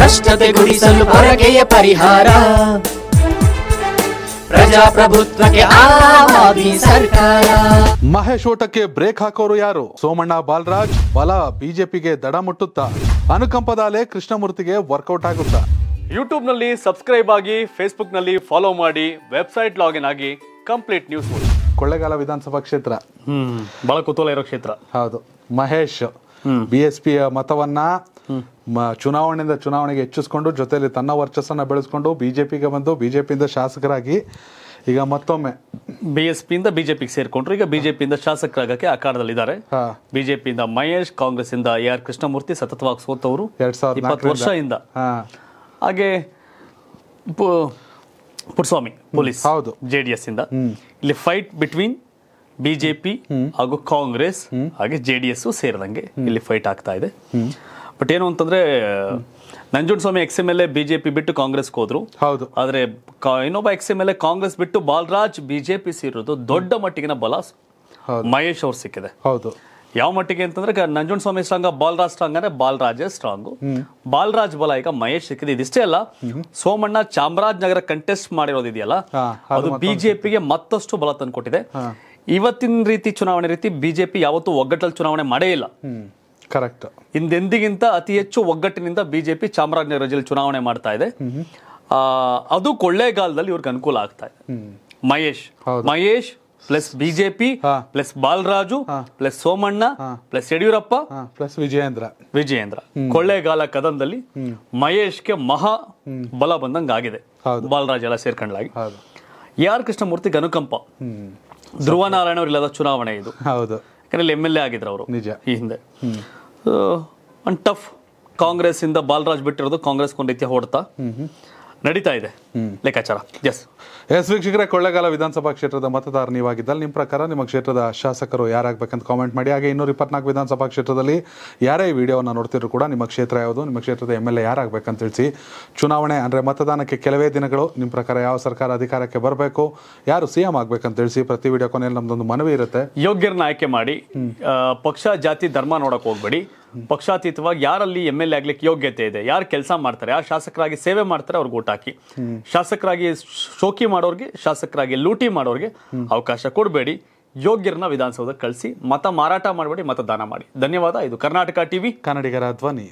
ಭ್ರಷ್ಟತೆ ಗುಡಿಸಲು ಪರಿಹಾರ ಪ್ರಜಾಪ್ರಭುತ್ವಕ್ಕೆ ಸರ್ಕಾರ ಮಹೇಶ್ ಓಟಕ್ಕೆ ಬ್ರೇಕ್ ಹಾಕೋರು ಯಾರು ಸೋಮಣ್ಣ ಬಾಲರಾಜ್ ಬಲ ಬಿಜೆಪಿಗೆ ದಡ ಮುಟ್ಟುತ್ತಾ ಅನುಕಂಪದಾಲೆ ಕೃಷ್ಣಮೂರ್ತಿಗೆ ವರ್ಕೌಟ್ ಆಗುತ್ತಾ ನಲ್ಲಿ ಸಬ್ಸ್ಕ್ರೈಬ್ ಆಗಿ ಫೇಸ್ಬುಕ್ ನಲ್ಲಿ ಫಾಲೋ ಮಾಡಿ ವೆಬ್ಸೈಟ್ ಲಾಗಿನ್ ಆಗಿ ಕಂಪ್ಲೀಟ್ ನ್ಯೂಸ್ ಕೊಳ್ಳೇಗಾಲ ವಿಧಾನಸಭಾ ಕ್ಷೇತ್ರ ಹ್ಮ್ ಬಹಳ ಕುತೂಹಲ ಇರೋ ಕ್ಷೇತ್ರ ಹೌದು ಮಹೇಶ್ ಬಿ ಎಸ್ ಪಿಯ ಮತವನ್ನ ಚುನಾವಣೆಯಿಂದ ಚುನಾವಣೆಗೆ ಹೆಚ್ಚಿಸ್ಕೊಂಡು ಜೊತೆಯಲ್ಲಿ ತನ್ನ ವರ್ಚಸ್ಸನ್ನು ಬೆಳೆಸ್ಕೊಂಡು ಬಿಜೆಪಿಗೆ ಬಂದು ಬಿಜೆಪಿಯಿಂದ ಶಾಸಕರಾಗಿ ಈಗ ಮತ್ತೊಮ್ಮೆ ಬಿ ಎಸ್ ಪಿಯಿಂದ ಬಿಜೆಪಿಗೆ ಸೇರ್ಕೊಂಡ್ರು ಈಗ ಬಿಜೆಪಿಯಿಂದ ಶಾಸಕರಾಗಕ್ಕೆ ಅಖಾಡದಲ್ಲಿದ್ದಾರೆ ಬಿಜೆಪಿಯಿಂದ ಮಹೇಶ್ ಕಾಂಗ್ರೆಸ್ ಇಂದ ಎ ಆರ್ ಕೃಷ್ಣಮೂರ್ತಿ ಸತತವಾಗಿ ಸೋತವರು ಎರಡ್ ಸಾವಿರದ ಇಪ್ಪತ್ತು ವರ್ಷದಿಂದ ಹಾಗೆ ಪುರ್ಸ್ವಾಮಿ ಪೊಲೀಸ್ ಹೌದು ಜೆಡಿಎಸ್ ಇಂದ ಇಲ್ಲಿ ಫೈಟ್ ಬಿಟ್ವೀನ್ ಬಿಜೆಪಿ ಹಾಗೂ ಕಾಂಗ್ರೆಸ್ ಹಾಗೆ ಜೆ ಡಿ ಎಸ್ ಸೇರಿದಂಗೆ ಇಲ್ಲಿ ಫೈಟ್ ಆಗ್ತಾ ಇದೆ ಬಟ್ ಏನು ಅಂತಂದ್ರೆ ಸ್ವಾಮಿ ex M L A BJP ಬಿಟ್ಟು ಕಾಂಗ್ರೆಸ್ ಹೋದ್ರು ಹೌದು ಆದ್ರೆ ಇನ್ನೊಬ್ಬ ex M L A Congress ಬಿಟ್ಟು ಬಾಲರಾಜ್ ಬಿಜೆಪಿ ಸೇರೋದು ದೊಡ್ಡ ಮಟ್ಟಿಗಿನ ಬಲ ಮಹೇಶ್ ಅವ್ರು ಸಿಕ್ಕಿದೆ ಹೌದು ಯಾವ ಮಟ್ಟಿಗೆ ಅಂತಂದ್ರೆ ಸ್ವಾಮಿ ಸ್ಟ್ರಾಂಗ್ ಬಾಲರಾಜ್ ಸ್ಟ್ರಾಂಗ್ ಅಂದ್ರೆ ಬಾಲರಾಜೇ ಸ್ಟ್ರಾಂಗ್ ಬಾಲರಾಜ್ ಬಲ ಈಗ ಮಹೇಶ್ ಸಿಕ್ಕಿದೆ ಇದಿಷ್ಟೇ ಅಲ್ಲ ಸೋಮಣ್ಣ ಚಾಮರಾಜನಗರ ಕಂಟೆಸ್ಟ್ ಮಾಡಿರೋದಿದೆಯಲ್ಲ ಅದು ಬಿಜೆಪಿಗೆ ಮತ್ತಷ್ಟು ಬಲ ತಂದ್ಕೊಟ್ಟಿದೆ ಇವತ್ತಿನ ರೀತಿ ಚುನಾವಣೆ ರೀತಿ ಬಿಜೆಪಿ ಯಾವತ್ತೂ ಒಗ್ಗಟ್ಟಲ್ಲಿ ಚುನಾವಣೆ ಮಾಡೇ ಇಲ್ಲ ಕರೆಕ್ಟ್ ಇಂದೆಂದಿಗಿಂತ ಅತಿ ಹೆಚ್ಚು ಒಗ್ಗಟ್ಟಿನಿಂದ ಬಿಜೆಪಿ ಚಾಮರಾಜನಗರ ಜಿಲ್ಲೆ ಚುನಾವಣೆ ಮಾಡ್ತಾ ಇದೆ ಅದು ಕೊಳ್ಳೇಗಾಲದಲ್ಲಿ ಇವ್ರಿಗೆ ಅನುಕೂಲ ಆಗ್ತಾ ಇದೆ Mahesh Mahesh plus BJP plus Balaraju plus Somanna plus Yediyurappa plus Vijayendra Vijayendra Kollegal ಕದನದಲ್ಲಿ ಮಹೇಶ್ಗೆ ಮಹಾ ಬಲ ಬಂದಂಗಾಗಿದೆ ಬಾಲರಾಜ್ ಎಲ್ಲ ಸೇರ್ಕೊಂಡ್ಲಾಗಿ ಯಾರ್ ಕೃಷ್ಣಮೂರ್ತಿ ಅನುಕಂಪ ಧ್ರುವ ನಾರಾಯಣ ಅವರಿಲ್ಲದ ಚುನಾವಣೆ ಇದು ಹೌದು ಯಾಕಂದ್ರೆ ಎಮ್ ಎಲ್ ಎ ಆಗಿದ್ರು ಅವರು ನಿಜ ಈ ಹಿಂದೆ ಒಂದು ಟಫ್ ಕಾಂಗ್ರೆಸ್ ಇಂದ ಬಾಲರಾಜ್ ಬಿಟ್ಟಿರೋದು ಕಾಂಗ್ರೆಸ್ ಒಂದು ರೀತಿಯ ಹೊಡ್ತಾ ನಡೀತಾ ಇದೆ ಲೆಕ್ಕಾಚಾರ ಎಸ್ ಎಸ್ ವೀಕ್ಷಕರೇ ಕೊಳ್ಳೇಗಾಲ ವಿಧಾನಸಭಾ ಕ್ಷೇತ್ರದ ಮತದಾರ ನೀವಾಗಿದ್ದಲ್ಲಿ ನಿಮ್ಮ ಪ್ರಕಾರ ನಿಮ್ಮ ಕ್ಷೇತ್ರದ ಶಾಸಕರು ಯಾರಾಗಬೇಕಂತ ಕಾಮೆಂಟ್ ಮಾಡಿ ಹಾಗೆ ಇನ್ನೂರು ಇಪ್ಪತ್ನಾಲ್ಕು ವಿಧಾನಸಭಾ ಕ್ಷೇತ್ರದಲ್ಲಿ ಯಾರೇ ಈ ವಿಡಿಯೋವನ್ನು ನೋಡ್ತಿದ್ರು ಕೂಡ ನಿಮ್ಮ ಕ್ಷೇತ್ರ ಯಾವುದು ನಿಮ್ಮ ಕ್ಷೇತ್ರದ ಎಮ್ ಎಲ್ ಎ ಅಂತ ತಿಳಿಸಿ ಚುನಾವಣೆ ಅಂದರೆ ಮತದಾನಕ್ಕೆ ಕೆಲವೇ ದಿನಗಳು ನಿಮ್ಮ ಪ್ರಕಾರ ಯಾವ ಸರ್ಕಾರ ಅಧಿಕಾರಕ್ಕೆ ಬರಬೇಕು ಯಾರು ಸಿ ಎಂ ಆಗಬೇಕಂತ ತಿಳಿಸಿ ಪ್ರತಿ ವಿಡಿಯೋ ಕೊನೆಯಲ್ಲಿ ನಮ್ಮದೊಂದು ಮನವಿ ಇರುತ್ತೆ ಯೋಗ್ಯರನ್ನ ಆಯ್ಕೆ ಮಾಡಿ ಪಕ್ಷ ಜಾತಿ ಧರ್ಮ ನೋಡೋಕೆ ಹೋಗಬೇಡಿ ಪಕ್ಷಾತೀತವಾಗಿ ಯಾರಲ್ಲಿ ಎಮ್ ಎಲ್ ಎ ಆಗ್ಲಿಕ್ಕೆ ಯೋಗ್ಯತೆ ಇದೆ ಯಾರು ಕೆಲಸ ಮಾಡ್ತಾರೆ ಯಾರು ಶಾಸಕರಾಗಿ ಸೇವೆ ಮಾಡ್ತಾರೆ ಅವ್ರಿಗೆ ಊಟ ಹಾಕಿ ಶಾಸಕರಾಗಿ ಶೋಕಿ ಮಾಡೋರಿಗೆ ಶಾಸಕರಾಗಿ ಲೂಟಿ ಮಾಡೋರಿಗೆ ಅವಕಾಶ ಕೊಡಬೇಡಿ ಯೋಗ್ಯರನ್ನ ವಿಧಾನಸೌಧಕ್ಕೆ ಕಳಿಸಿ ಮತ ಮಾರಾಟ ಮಾಡಬೇಡಿ ಮತದಾನ ಮಾಡಿ ಧನ್ಯವಾದ ಇದು ಕರ್ನಾಟಕ ಟಿವಿ ಕನ್ನಡಿಗರ ಧ್ವನಿ